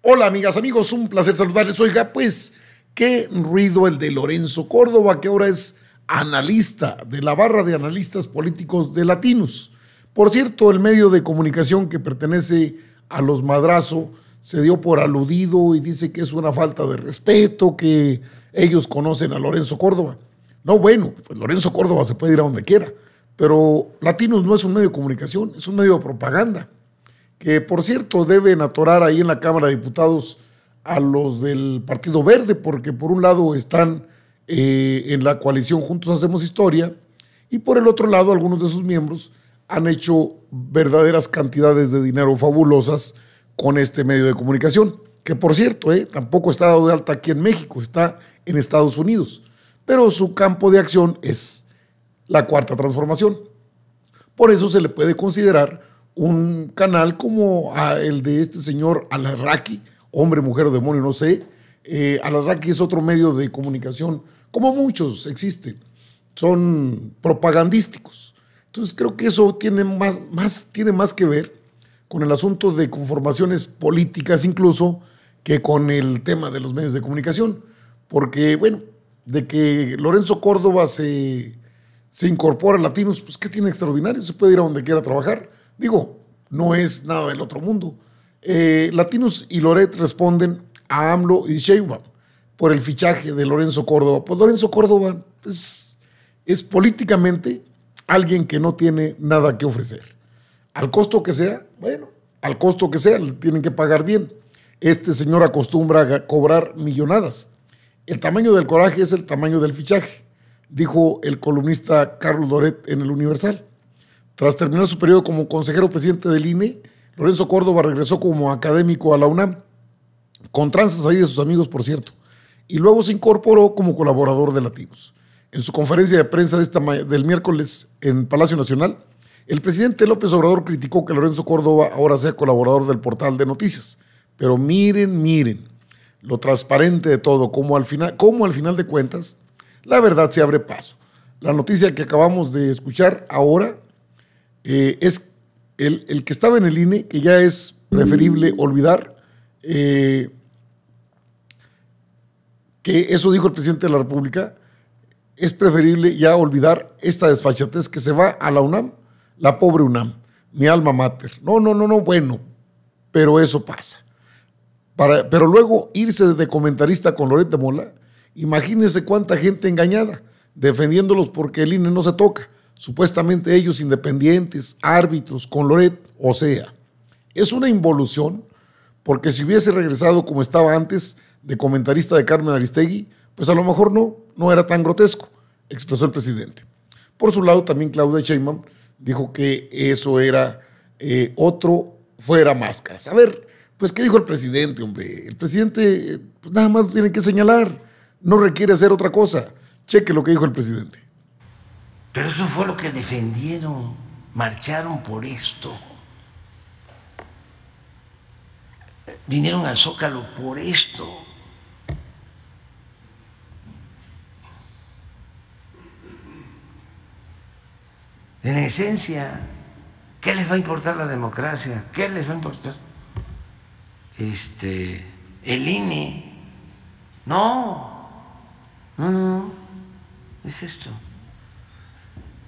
Hola amigas, amigos, un placer saludarles. Oiga, pues qué ruido el de Lorenzo Córdoba, que ahora es analista de la barra de analistas políticos de Latinos. Por cierto, el medio de comunicación que pertenece a los Madrazo se dio por aludido y dice que es una falta de respeto, que ellos conocen a Lorenzo Córdoba. No, bueno, pues Lorenzo Córdoba se puede ir a donde quiera, pero Latinos no es un medio de comunicación, es un medio de propaganda que por cierto deben atorar ahí en la Cámara de Diputados a los del Partido Verde, porque por un lado están eh, en la coalición Juntos Hacemos Historia, y por el otro lado algunos de sus miembros han hecho verdaderas cantidades de dinero fabulosas con este medio de comunicación, que por cierto, eh, tampoco está dado de alta aquí en México, está en Estados Unidos, pero su campo de acción es la cuarta transformación. Por eso se le puede considerar un canal como el de este señor Alarraqui, hombre, mujer o demonio, no sé. Eh, Alarraqui es otro medio de comunicación, como muchos existen. Son propagandísticos. Entonces creo que eso tiene más, más, tiene más que ver con el asunto de conformaciones políticas incluso que con el tema de los medios de comunicación. Porque, bueno, de que Lorenzo Córdoba se, se incorpora a Latinos, pues ¿qué tiene extraordinario? Se puede ir a donde quiera trabajar. Digo, no es nada del otro mundo. Eh, Latinos y Loret responden a AMLO y Sheinbaum por el fichaje de Lorenzo Córdoba. Pues Lorenzo Córdoba es, es políticamente alguien que no tiene nada que ofrecer. Al costo que sea, bueno, al costo que sea, le tienen que pagar bien. Este señor acostumbra a cobrar millonadas. El tamaño del coraje es el tamaño del fichaje, dijo el columnista Carlos Loret en el Universal. Tras terminar su periodo como consejero presidente del INE, Lorenzo Córdoba regresó como académico a la UNAM, con tranzas ahí de sus amigos, por cierto, y luego se incorporó como colaborador de Latinos. En su conferencia de prensa de esta del miércoles en Palacio Nacional, el presidente López Obrador criticó que Lorenzo Córdoba ahora sea colaborador del portal de noticias. Pero miren, miren, lo transparente de todo, como al final, como al final de cuentas, la verdad se abre paso. La noticia que acabamos de escuchar ahora eh, es el, que estaba en el INE, que ya es preferible olvidar, eh, que eso dijo el presidente de la República, es preferible ya olvidar esta desfachatez que se va a la UNAM, la pobre UNAM, mi alma mater. No, no, no, no, bueno, pero eso pasa. Para, pero luego irse de comentarista con Loretta Mola, imagínese cuánta gente engañada defendiéndolos porque el INE no se toca supuestamente ellos independientes, árbitros, con Loret, o sea, es una involución, porque si hubiese regresado como estaba antes de comentarista de Carmen Aristegui, pues a lo mejor no, no era tan grotesco, expresó el presidente. Por su lado, también Claudia Sheinbaum dijo que eso era eh, otro fuera máscaras. A ver, pues, ¿qué dijo el presidente, hombre? El presidente eh, pues, nada más lo tiene que señalar, no requiere hacer otra cosa. Cheque lo que dijo el presidente. Pero eso fue lo que defendieron, marcharon por esto. Vinieron al Zócalo por esto. En esencia, ¿qué les va a importar la democracia? ¿Qué les va a importar? Este, el INE. No, no, no, no. es esto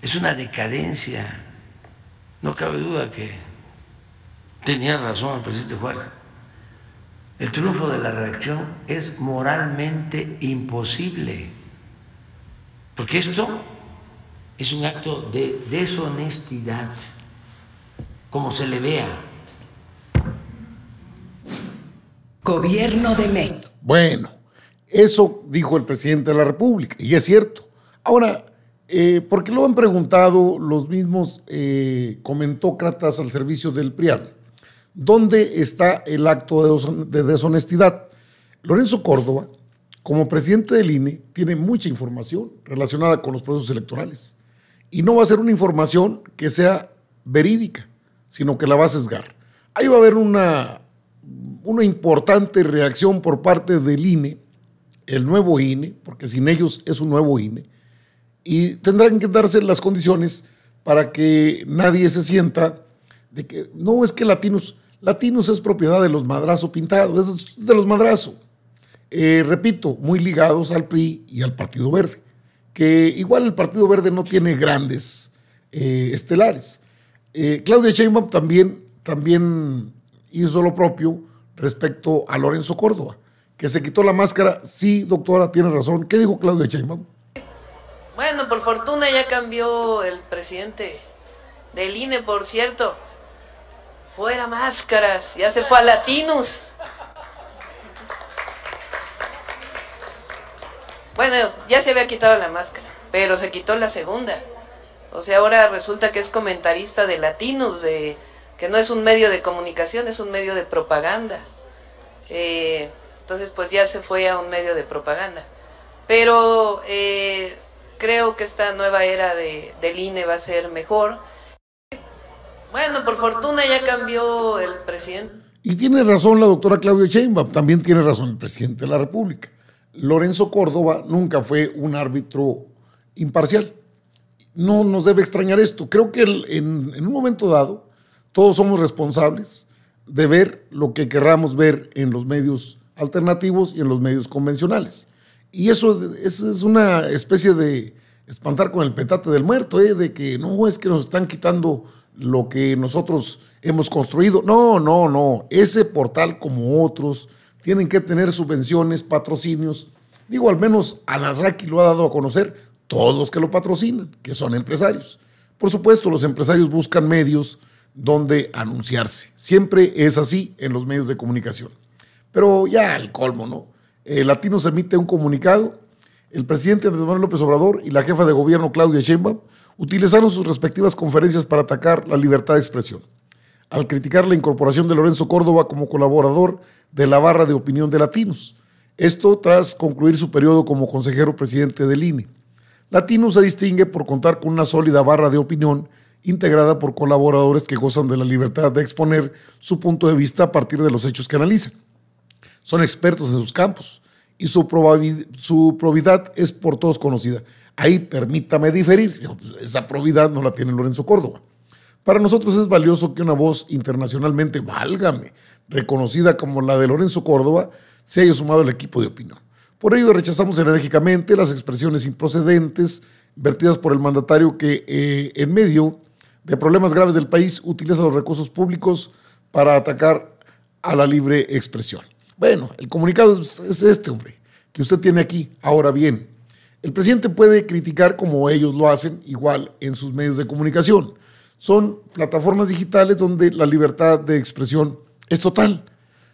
es una decadencia. No cabe duda que tenía razón el presidente Juárez. El triunfo de la reacción es moralmente imposible, porque esto es un acto de deshonestidad, como se le vea. Gobierno de México. Bueno, eso dijo el presidente de la República, y es cierto. Ahora, eh, porque lo han preguntado los mismos eh, comentócratas al servicio del PRIAL. ¿Dónde está el acto de deshonestidad? Lorenzo Córdoba, como presidente del INE, tiene mucha información relacionada con los procesos electorales. Y no va a ser una información que sea verídica, sino que la va a sesgar. Ahí va a haber una, una importante reacción por parte del INE, el nuevo INE, porque sin ellos es un nuevo INE, y tendrán que darse las condiciones para que nadie se sienta de que no es que Latinos, Latinos es propiedad de los madrazo pintados, es de los madrazo. Eh, repito, muy ligados al PRI y al Partido Verde, que igual el Partido Verde no tiene grandes eh, estelares. Eh, Claudia Sheinbaum también, también hizo lo propio respecto a Lorenzo Córdoba, que se quitó la máscara. Sí, doctora, tiene razón. ¿Qué dijo Claudia Sheinbaum? Bueno, por fortuna ya cambió el presidente del INE, por cierto. Fuera máscaras, ya se fue a Latinus! Bueno, ya se había quitado la máscara, pero se quitó la segunda. O sea, ahora resulta que es comentarista de Latinus, de, que no es un medio de comunicación, es un medio de propaganda. Eh, entonces, pues ya se fue a un medio de propaganda. Pero eh, creo que esta nueva era de, del INE va a ser mejor. Bueno, por fortuna ya cambió el presidente. Y tiene razón la doctora Claudia Sheinbaum, también tiene razón el presidente de la República. Lorenzo Córdoba nunca fue un árbitro imparcial. No nos debe extrañar esto. Creo que en, en un momento dado todos somos responsables de ver lo que querramos ver en los medios alternativos y en los medios convencionales. Y eso, es una especie de espantar con el petate del muerto, ¿eh? de que no, es que nos están quitando lo que nosotros hemos construido. No, no, no. Ese portal, como otros, tienen que tener subvenciones, patrocinios. Digo, al menos Alarraqui lo ha dado a conocer todos los que lo patrocinan, que son empresarios. Por supuesto, los empresarios buscan medios donde anunciarse. Siempre es así en los medios de comunicación. Pero ya al colmo, ¿no? Eh, Latinos emite un comunicado. El presidente Andrés Manuel López Obrador y la jefa de gobierno Claudia Sheinbaum utilizaron sus respectivas conferencias para atacar la libertad de expresión. Al criticar la incorporación de Lorenzo Córdoba como colaborador de la barra de opinión de Latinos. Esto tras concluir su periodo como consejero presidente del INE. Latinos se distingue por contar con una sólida barra de opinión integrada por colaboradores que gozan de la libertad de exponer su punto de vista a partir de los hechos que analizan son expertos en sus campos y su, su probidad es por todos conocida. Ahí permítame diferir, pues, esa probidad no la tiene Lorenzo Córdoba. Para nosotros es valioso que una voz internacionalmente, válgame, reconocida como la de Lorenzo Córdoba, se haya sumado al equipo de opinión. Por ello rechazamos enérgicamente las expresiones improcedentes vertidas por el mandatario que eh, en medio de problemas graves del país utiliza los recursos públicos para atacar a la libre expresión. Bueno, el comunicado es, este, hombre, que usted tiene aquí. Ahora bien, el presidente puede criticar como ellos lo hacen, igual en sus medios de comunicación. Son plataformas digitales donde la libertad de expresión es total.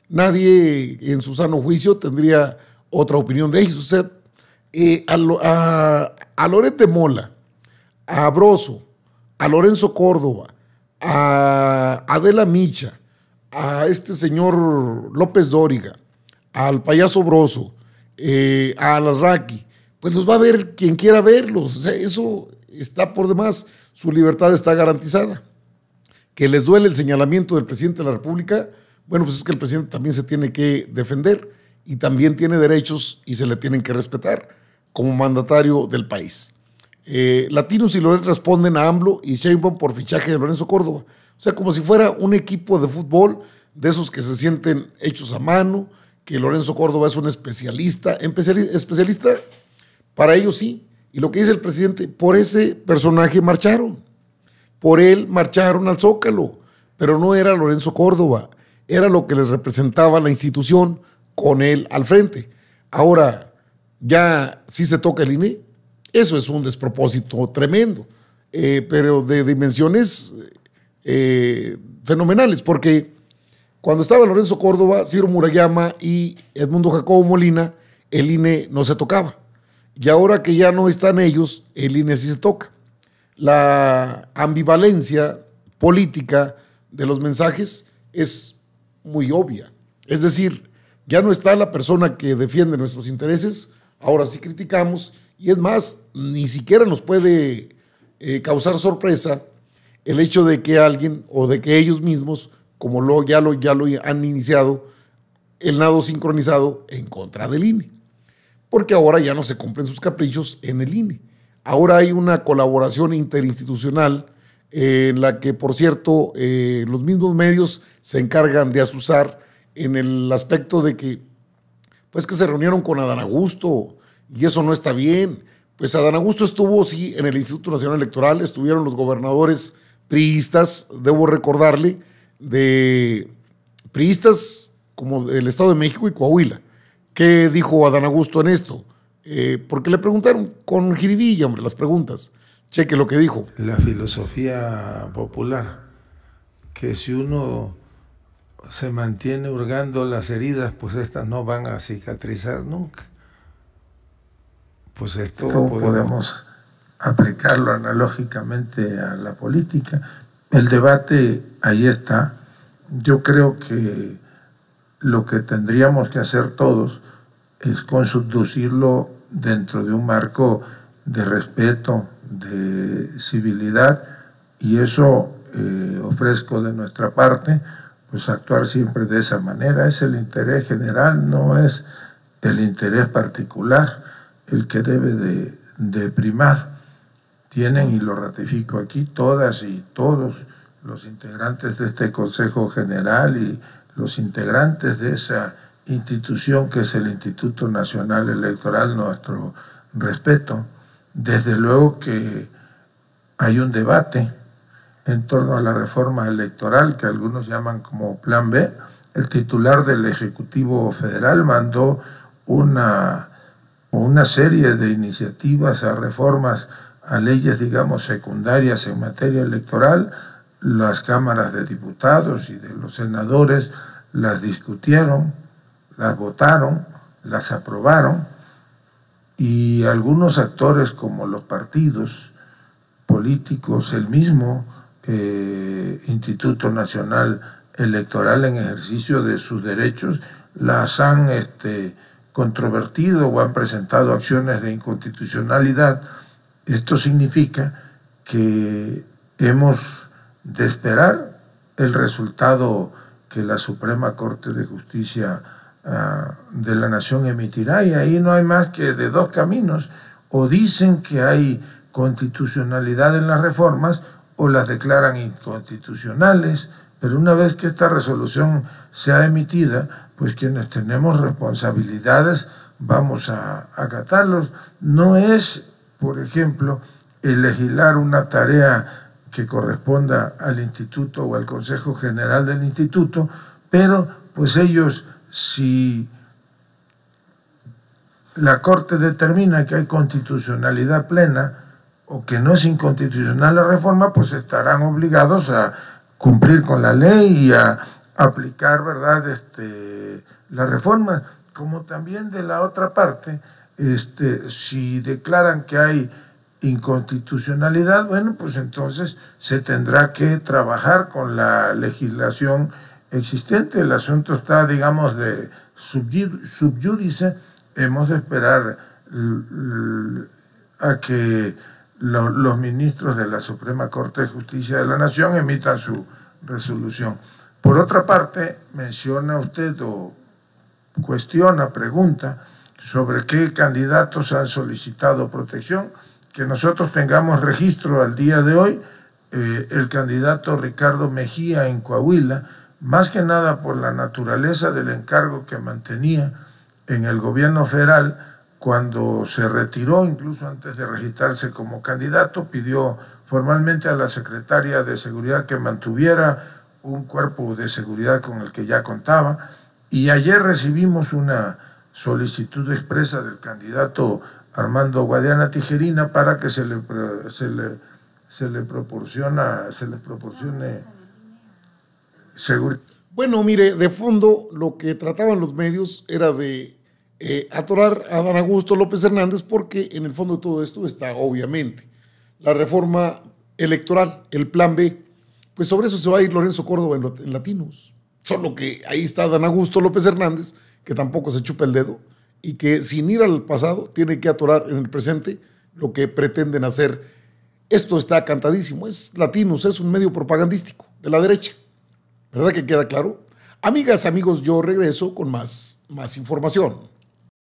Nadie en su sano juicio tendría otra opinión de ellos. Eh, a, Lorete Mola, a Abroso, a Lorenzo Córdoba, a Adela Micha, a este señor López Dóriga, al payaso Broso, eh, a Lasraqui pues los va a ver quien quiera verlos. eso está por demás. Su libertad está garantizada. Que les duele el señalamiento del presidente de la República, bueno, pues es que el presidente también se tiene que defender y también tiene derechos y se le tienen que respetar como mandatario del país. Eh, Latinos y Loret responden a AMLO y Sheinbaum por fichaje de Lorenzo Córdoba. O sea, como si fuera un equipo de fútbol de esos que se sienten hechos a mano, que Lorenzo Córdoba es un especialista, especialista para ellos sí. Y lo que dice el presidente, por ese personaje marcharon, por él marcharon al Zócalo, pero no era Lorenzo Córdoba, era lo que les representaba la institución con él al frente. Ahora, ya sí se toca el INE, eso es un despropósito tremendo, eh, pero de dimensiones eh, fenomenales, porque cuando estaba Lorenzo Córdoba, Ciro Murayama y Edmundo Jacobo Molina, el INE no se tocaba. Y ahora que ya no están ellos, el INE sí se toca. La ambivalencia política de los mensajes es muy obvia. Es decir, ya no está la persona que defiende nuestros intereses, ahora sí criticamos, y es más, ni siquiera nos puede eh, causar sorpresa el hecho de que alguien o de que ellos mismos, como lo, ya, lo, ya lo han iniciado, el nado sincronizado en contra del INE. Porque ahora ya no se cumplen sus caprichos en el INE. Ahora hay una colaboración interinstitucional eh, en la que, por cierto, eh, los mismos medios se encargan de asusar en el aspecto de que, pues que se reunieron con Adán Augusto y eso no está bien. Pues Adán Augusto estuvo, sí, en el Instituto Nacional Electoral, estuvieron los gobernadores priistas, debo recordarle, de priistas como el Estado de México y Coahuila. ¿Qué dijo Adán Augusto en esto? Eh, porque le preguntaron con jiribilla, hombre, las preguntas. Cheque lo que dijo. La filosofía popular, que si uno se mantiene hurgando las heridas, pues estas no van a cicatrizar nunca. Pues esto podemos aplicarlo analógicamente a la política. El debate ahí está. Yo creo que lo que tendríamos que hacer todos es conducirlo dentro de un marco de respeto, de civilidad, y eso eh, ofrezco de nuestra parte, pues actuar siempre de esa manera. Es el interés general, no es el interés particular el que debe de primar tienen, y lo ratifico aquí, todas y todos los integrantes de este Consejo General y los integrantes de esa institución que es el Instituto Nacional Electoral, nuestro respeto. Desde luego que hay un debate en torno a la reforma electoral que algunos llaman como Plan B. El titular del Ejecutivo Federal mandó una, una serie de iniciativas a reformas a leyes, digamos, secundarias en materia electoral, las cámaras de diputados y de los senadores las discutieron, las votaron, las aprobaron y algunos actores como los partidos políticos, el mismo eh, Instituto Nacional Electoral en ejercicio de sus derechos, las han este, controvertido o han presentado acciones de inconstitucionalidad esto significa que hemos de esperar el resultado que la Suprema Corte de Justicia ah, de la Nación emitirá y ahí no hay más que de dos caminos. O dicen que hay constitucionalidad en las reformas o las declaran inconstitucionales, pero una vez que esta resolución sea emitida, pues quienes tenemos responsabilidades vamos a acatarlos. No es por ejemplo, el legislar una tarea que corresponda al instituto o al Consejo General del instituto, pero pues ellos si la Corte determina que hay constitucionalidad plena o que no es inconstitucional la reforma, pues estarán obligados a cumplir con la ley y a aplicar, ¿verdad?, este, la reforma, como también de la otra parte, este, si declaran que hay inconstitucionalidad, bueno, pues entonces se tendrá que trabajar con la legislación existente. El asunto está, digamos, de subyúdice. Hemos de esperar a que los ministros de la Suprema Corte de Justicia de la Nación emitan su resolución. Por otra parte, menciona usted o cuestiona, pregunta, sobre qué candidatos han solicitado protección, que nosotros tengamos registro al día de hoy, eh, el candidato Ricardo Mejía en Coahuila, más que nada por la naturaleza del encargo que mantenía en el gobierno federal, cuando se retiró, incluso antes de registrarse como candidato, pidió formalmente a la secretaria de Seguridad que mantuviera un cuerpo de seguridad con el que ya contaba. Y ayer recibimos una solicitud expresa del candidato Armando Guadiana Tijerina para que se le, se le, se le proporciona, se proporcione seguridad. Bueno, mire, de fondo lo que trataban los medios era de eh, atorar a Dan Augusto López Hernández porque en el fondo de todo esto está obviamente la reforma electoral, el plan B. Pues sobre eso se va a ir Lorenzo Córdoba en, Latinos. Solo que ahí está Dan Augusto López Hernández que tampoco se chupa el dedo y que sin ir al pasado tiene que atorar en el presente lo que pretenden hacer. Esto está cantadísimo, es latinos, es un medio propagandístico de la derecha. ¿Verdad que queda claro? Amigas, amigos, yo regreso con más, más información.